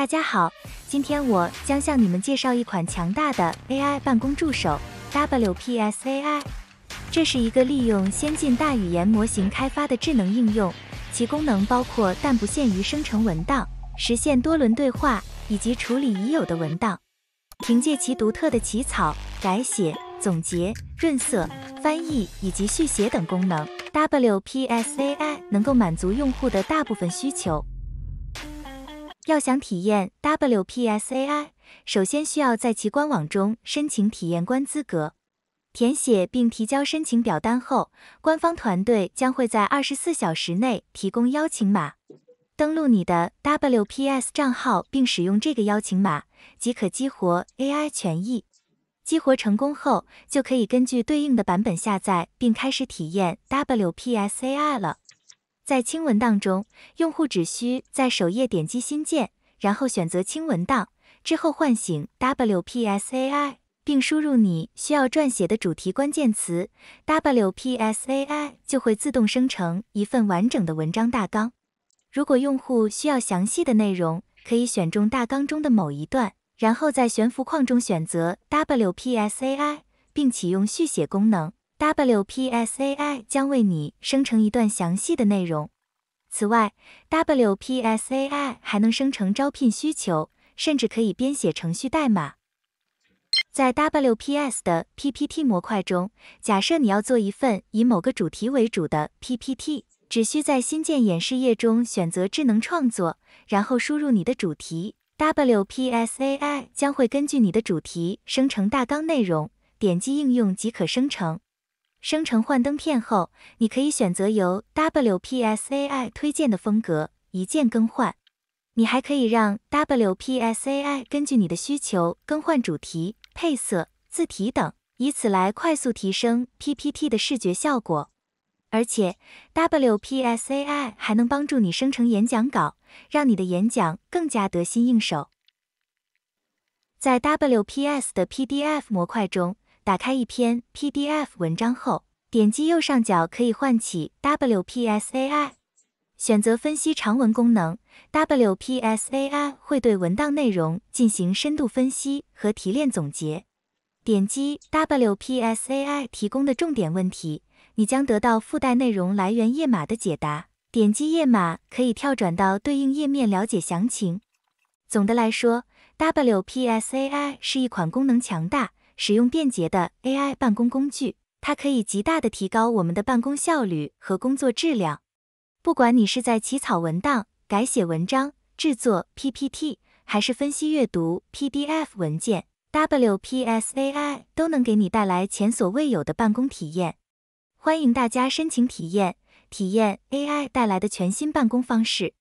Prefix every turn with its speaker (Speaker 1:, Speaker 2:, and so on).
Speaker 1: 大家好，今天我将向你们介绍一款强大的 AI 办公助手 WPS AI。这是一个利用先进大语言模型开发的智能应用，其功能包括但不限于生成文档、实现多轮对话以及处理已有的文档。凭借其独特的起草、改写、总结、润色、翻译以及续写等功能，WPS AI 能够满足用户的大部分需求。要想体验 WPS AI，首先需要在其官网中申请体验官资格，填写并提交申请表单后，官方团队将会在二十四小时内提供邀请码。登录你的 WPS 账号并使用这个邀请码，即可激活 AI 权益。激活成功后，就可以根据对应的版本下载并开始体验 WPS AI 了。在轻文档中，用户只需在首页点击新建，然后选择轻文档，之后唤醒 WPS AI，并输入你需要撰写的主题关键词，WPS AI 就会自动生成一份完整的文章大纲。如果用户需要详细的内容，可以选中大纲中的某一段，然后在悬浮框中选择 WPS AI 并启用续写功能。WPS AI 将为你生成一段详细的内容。此外，WPS AI 还能生成招聘需求，甚至可以编写程序代码。在 WPS 的 PPT 模块中，假设你要做一份以某个主题为主的 PPT，只需在新建演示页中选择智能创作，然后输入你的主题，WPS AI 将会根据你的主题生成大纲内容，点击应用即可生成。生成幻灯片后，你可以选择由 WPS AI 推荐的风格一键更换。你还可以让 WPS AI 根据你的需求更换主题、配色、字体等，以此来快速提升 PPT 的视觉效果。而且，WPS AI 还能帮助你生成演讲稿，让你的演讲更加得心应手。在 WPS 的 PDF 模块中。打开一篇 PDF 文章后，点击右上角可以唤起 WPS AI，选择分析长文功能，WPS AI 会对文档内容进行深度分析和提炼总结。点击 WPS AI 提供的重点问题，你将得到附带内容来源页码的解答。点击页码可以跳转到对应页面了解详情。总的来说，WPS AI 是一款功能强大。使用便捷的 AI 办公工具，它可以极大的提高我们的办公效率和工作质量。不管你是在起草文档、改写文章、制作 PPT，还是分析阅读 PDF 文件，WPS AI 都能给你带来前所未有的办公体验。欢迎大家申请体验，体验 AI 带来的全新办公方式。